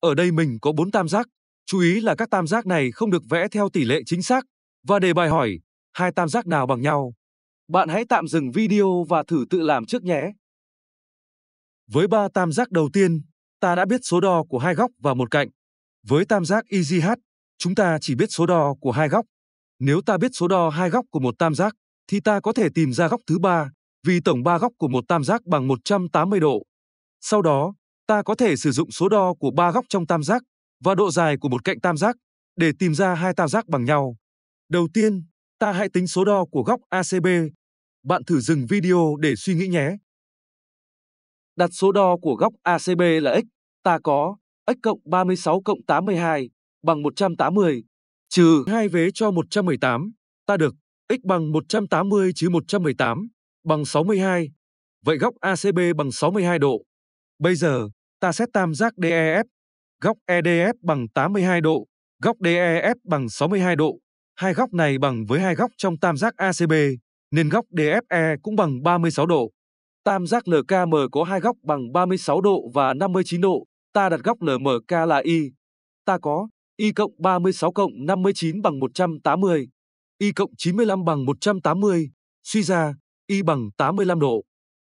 Ở đây mình có 4 tam giác, chú ý là các tam giác này không được vẽ theo tỷ lệ chính xác và đề bài hỏi hai tam giác nào bằng nhau. Bạn hãy tạm dừng video và thử tự làm trước nhé. Với ba tam giác đầu tiên, ta đã biết số đo của hai góc và một cạnh. Với tam giác EasyH, chúng ta chỉ biết số đo của hai góc. Nếu ta biết số đo hai góc của một tam giác, thì ta có thể tìm ra góc thứ ba, vì tổng ba góc của một tam giác bằng 180 độ. Sau đó, ta có thể sử dụng số đo của ba góc trong tam giác và độ dài của một cạnh tam giác để tìm ra hai tam giác bằng nhau. Đầu tiên, ta hãy tính số đo của góc ACB. Bạn thử dừng video để suy nghĩ nhé. Đặt số đo của góc ACB là x, ta có x cộng 36 cộng 82 bằng 180, trừ hai vế cho 118, ta được x bằng 180 chứ 118 bằng 62. Vậy góc ACB bằng 62 độ. Bây giờ, ta xét tam giác DEF, góc EDF bằng 82 độ, góc DEF bằng 62 độ. Hai góc này bằng với hai góc trong tam giác ACB, nên góc DFE cũng bằng 36 độ. Tam giác LKM có hai góc bằng 36 độ và 59 độ, ta đặt góc LMK là Y. Ta có Y cộng 36 cộng 59 bằng 180, Y cộng 95 bằng 180, suy ra Y bằng 85 độ.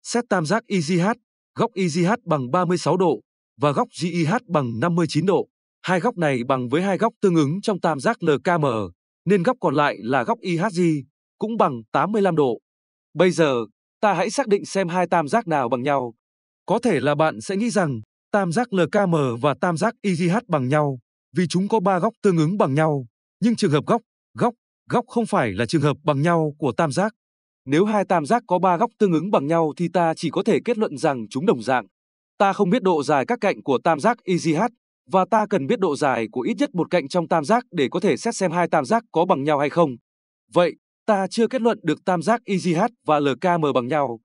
Xét tam giác IGH góc IZH e bằng 36 độ và góc GEH bằng 59 độ. Hai góc này bằng với hai góc tương ứng trong tam giác LKM, nên góc còn lại là góc IHG e cũng bằng 85 độ. Bây giờ, ta hãy xác định xem hai tam giác nào bằng nhau. Có thể là bạn sẽ nghĩ rằng tam giác LKM và tam giác IZH e bằng nhau vì chúng có ba góc tương ứng bằng nhau, nhưng trường hợp góc, góc, góc không phải là trường hợp bằng nhau của tam giác. Nếu hai tam giác có ba góc tương ứng bằng nhau thì ta chỉ có thể kết luận rằng chúng đồng dạng. Ta không biết độ dài các cạnh của tam giác IGH và ta cần biết độ dài của ít nhất một cạnh trong tam giác để có thể xét xem hai tam giác có bằng nhau hay không. Vậy, ta chưa kết luận được tam giác IGH và LKM bằng nhau.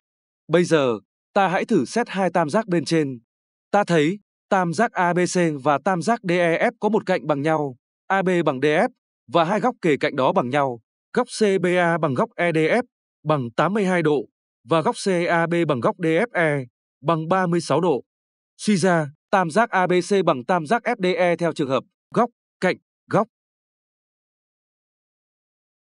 Bây giờ, ta hãy thử xét hai tam giác bên trên. Ta thấy, tam giác ABC và tam giác DEF có một cạnh bằng nhau, AB bằng DF, e và hai góc kề cạnh đó bằng nhau, góc CBA bằng góc EDF bằng 82 độ và góc CAB bằng góc DFE bằng 36 độ. Suy ra, tam giác ABC bằng tam giác FDE theo trường hợp góc, cạnh, góc